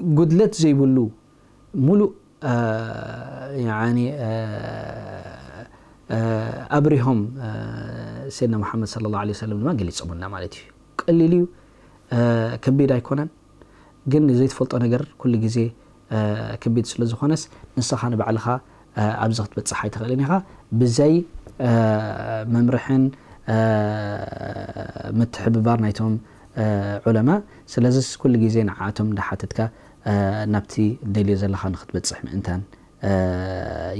جدلات جايبولو مولو آه يعني آه آه أبرهم آه سيدنا محمد صلى الله عليه وسلم ما قال يصبنا مالتي قال لي آه كبير أيكونان جن زيت فلطة نجر كل جزي آه كبير سلز خنس نصحنا بعلها آه أبزغت بتصحي تغلينها بزي آه ممرحن آه متحببار نايتهم علماء سلازس كل جيزين عاتم دحاتتك نبتي دليل زلها نخطبت صح انتان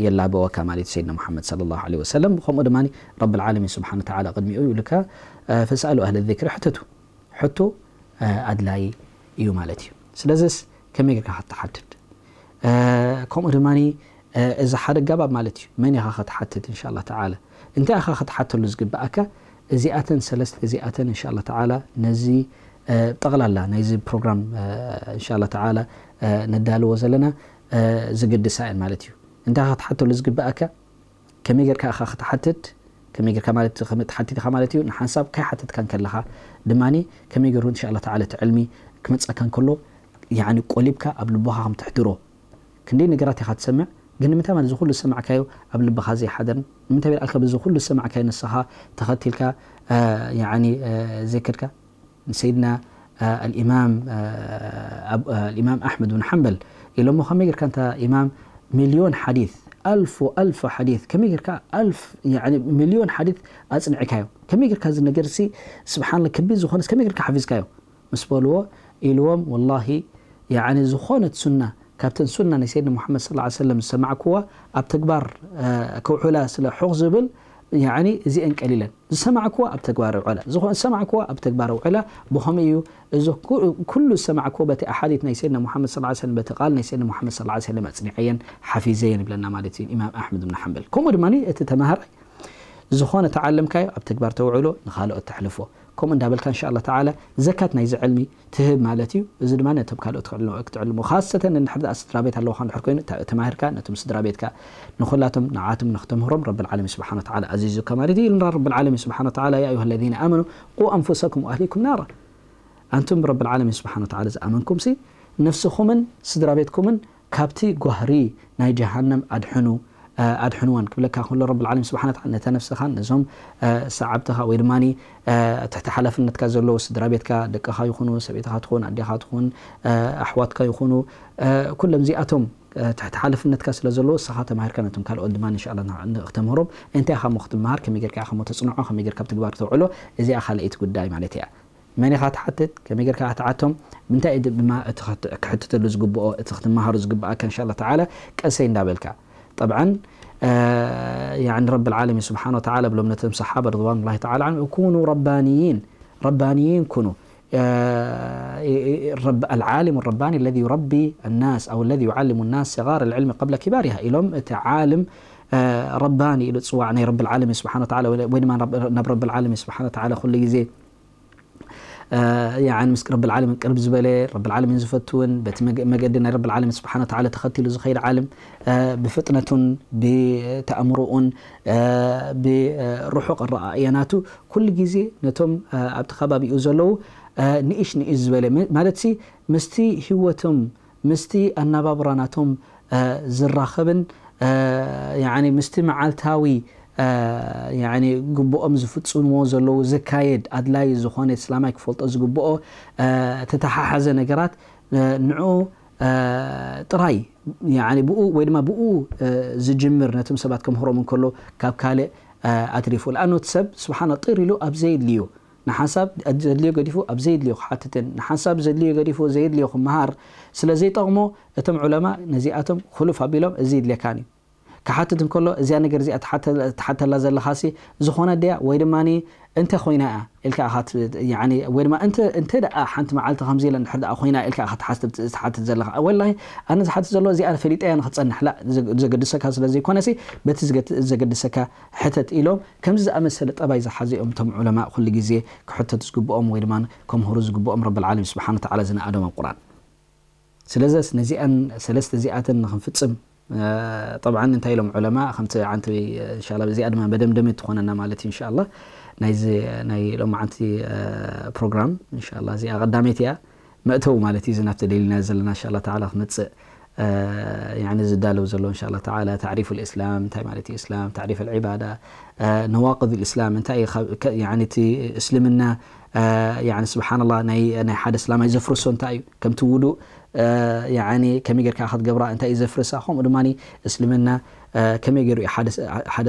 يلا بوا سيدنا محمد صلى الله عليه وسلم بخوم أدماني رب العالمين سبحانه وتعالى قد مئوي لك فسألوا أهل الذكر حتتو حتو أدلاي إيو مالتي سلازس كم يجيك حتى حتت كم أدماني إذا حرق قبب مالتي من يخاخت حتت إن شاء الله تعالى انت أخاخت حتت اللي بأكا እዚኣተን ሰለስተ እዚኣተን እንሻ ላ ተዓላ ነዚ ጠቕላላ ናይዚ ፕሮግራም እንሻ ላ ተዓላ ነዳልዎ ዘለና ዝግድሳ እየን ማለት እዩ እንታይ ክትሓተሉ ዝግብአካ ከመይ ጌርካ ኢኻ ክትሓትት ከመይ ጌርካ ማለት ተሓቲትኻ ማለት እዩ ንሓንሳብ ካይሓትትካን ከለኻ ድማኒ ከመይ ገይሩ እንሻ ላ ተዓላ እቲ ዕልሚ ክመፀካ እንከሎ ቆሊብካ ኣብ ልቦኻ ከም ትሕድሮ ክንደይ ነገራት ኢኻ ትሰምዕ جن متى ግን ንምንታይ ማለት እዚ ኩሉ ዝሰማዕካዮ ኣብ ልብኻ ዘይሓደርን ንምንታይ ቢልኣልካ ብዚ ኩሉ ዝሰማዕካዮ ንስኻ ተኸቲልካ ዘይከድካ ሰይድና الإمام الإمام أحمد بن حنبل إلى مو خميجر كانت إمام مليون حديث ألف وألف حديث كم يجرك ألف يعني مليون حديث أصنع كايو كم يجرك هذا النجرسي سبحان الله كبير زخونس كم يجرك حفيز كايو مسبولو إلوم والله يعني زخونة سنة كابتن سنة ናይ محمد صلى الله عليه وسلم ኣብ ተግባር ከውዕላ ስለ ሕቕ ዝብል يعني زين قليلا سمعكوا ابتغبار علا زخون سمعكوا أبتكبر وعلا بهميو يو كل سمعكوا بتي احاديث ناي سيدنا محمد صلى الله عليه وسلم بتقال ناي سيدنا محمد صلى الله عليه وسلم اصنعيا حفيزين بلنا مالتي امام احمد بن حنبل كم رماني اتتمهر زخون كاي أبتكبر توعلو نخالو التحلفو كومن دابل كان ان شاء الله تعالى زكات نايز علمي تهب مالتي زد ما نتب كالو تخلو اكت علمو خاصة ان نحرد اسدرا بيت اللو خان حركوين تماهر كان نتم سدرا بيت كا نخلاتم نعاتم نختم هرم رب العالمين سبحانه وتعالى عزيزو كماردي دي لنرى رب العالمين سبحانه وتعالى يا ايها الذين امنوا قو انفسكم واهليكم نارا انتم رب العالمين سبحانه وتعالى اذا امنكم سي نفسكم من سدرا بيتكم من كابتي قهري ناي جهنم ادحنو ኣድ ሕንወን ክብለካ ከሎ ረብ ልዓለም ስብሓን ነታ ነፍስኻን ነዞም ሰዓብትኻ ወይ ድማኒ ትሕቲ ሓላፍነትካ ዘለዎ ስድራ ቤትካ ደቅኻ ይኹኑ ሰበይትኻ ትኹን ኣዴኻ ትኹን ኣሕዋትካ ይኹኑ ኩሎም እዚኣቶም ትሕቲ ሓላፍነትካ ስለ ዘለዎ እስኻ ተማሂርካ ነቶም ካልኦት ድማ እንሻላ ክተምህሮም እንታይ ኻ ክትምሃር ከመይ ጌርካ ኢኻ ተፅንዖ ከመይ ጌርካ ብትግባር ክተውዕሎ እዚኣ ካልአይቲ ጉዳይ ማለት እያ መን ኢኻ ትሓትት ከመይ ጌርካ ክትዓቶም ምንታይ ድማ እቲ ክሕትተሉ ዝግብኦ እቲ ክትመሃሩ ዝግብኣካ እንሻ ተዓላ ቀሰይ እንዳበልካ طبعا آه، يعني رب العالمين سبحانه وتعالى بلو من الصحابة رضوان الله تعالى عنهم يكونوا ربانيين ربانيين كونوا آه، رب العالم الرباني الذي يربي الناس أو الذي يعلم الناس صغار العلم قبل كبارها إلهم تعالم آه، رباني إلى رب العالمين سبحانه وتعالى وين ما رب العالمين سبحانه وتعالى خل يزيد آه، يعني مسك رب العالمين قرب زبالي رب العالمين زفتون بيت مجدنا رب العالمين سبحانه وتعالى تخطي له خير عالم آه، بفتنة بتأمرؤن آه، بروحق الرأياناتو كل جيزي نتم ابتخابا بيوزلو نيش نيش زبالي مالتسي مستي هوتم مستي النبابراناتم زراخبن يعني مستي معالتاوي آه، يعني جبؤم زفتصون وزلو زكايد أدلاي زخان إسلامك فولت أزجبؤ آه، تتحح هذا نجارات آه، نوع تراي يعني بؤ وين ما بؤ زجمر نتم سباتكم هرم كله كاب كاله أتريفو لأنه تسب سبحان الطير له أبزيد ليو نحسب أزيد ليو قديفو أبزيد ليو حتى نحسب زيد ليو قديفو زيد ليو خمهار سلا زيد طغمو تم علماء نزيئتهم خلوف أبيلهم زيد ليكاني كحتى كله زي أنا جرزي حتى حتى لازم لخاسي زخونا ديا وين ماني أنت خوينا إلك أحد يعني وين ما أنت أنت دا حنت معلت خمزي لأن حد أخوينا إلك أحد حاسب حتى زل خ أول الله أنا حتى زل زي أنا فريت أنا خص أنح لا زي جد سكة زي كونسي بتز جد زي حتى إلهم كم زي أمثلة أبا إذا حزي أم تم علماء كل جزية كحتى تسكب أم وين ما كم هروز جب أم رب العالمين سبحانه وتعالى زنا آدم القرآن سلزة نزيئا سلست زيئات نخم فتسم آه، طبعا انت لهم علماء خمسة عنت ان شاء الله زي ما بدم دمت خوننا مالتي ان شاء الله ناي زي ناي لهم عنت بروجرام ان شاء الله زي قدامي تيا مأتوا مالتي زي نفت الليل نازل ان شاء الله تعالى خمسة آه، يعني زدال وزلو ان شاء الله تعالى تعريف الاسلام انت مالتي اسلام تعريف العباده آه، نواقض الاسلام انت يعني تسلمنا آه، يعني سبحان الله ناي ناي حد سلام يزفرس انت ايو كم تودو آه، يعني كم يجر كأحد جبراء انت يزفرس اخوم دماني اسلمنا آه، كم يجر حد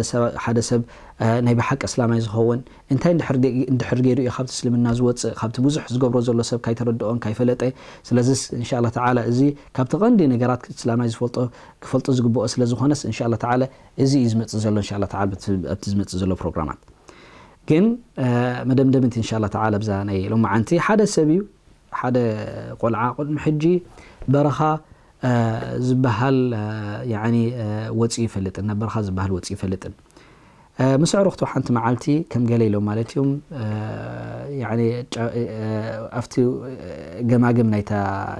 سب حد سب ناي بحق اسلام يزهون انت عند حرج اندحر اندحر جيرو يا خبت اسلمنا زوت خبت بزح زقبرو زلو سب كاي أون كاي فلطي سلازس ان شاء الله تعالى ازي كابت غندي نجرات اسلام فلت كفلطو زقبو سلازخونس ان شاء الله تعالى ازي يزمت زلو ان شاء الله تعالى بتزمت زلو بروجرامات ግን መደምደምቲ እንሻ ላ ተዓላ ብዛ ናይ ሎመዓንቲ ሓደ ሰብ እዩ ሓደ ቆልዓ ቅድሚ ሕጂ በረኻ ዝበሃል ወፂ ይፈልጥን ናብ በረኻ ዝበሃል ወፂ ይፈልጥን ምስ ዕሩክቱ ሓንቲ መዓልቲ ከም ገለ ኢሎም ማለት እዮም ኣብቲ ገማግም ናይታ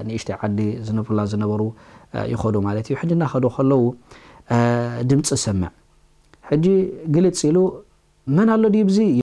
ንእሽተይ ዓዲ ዝነብሩላ ዝነበሩ ይኸዱ ማለት እዩ ሕጂ እናኸዱ ከለዉ ድምፂ ሰምዕ ሕጂ ግልፅ ኢሉ ምን አለው ዲብዚ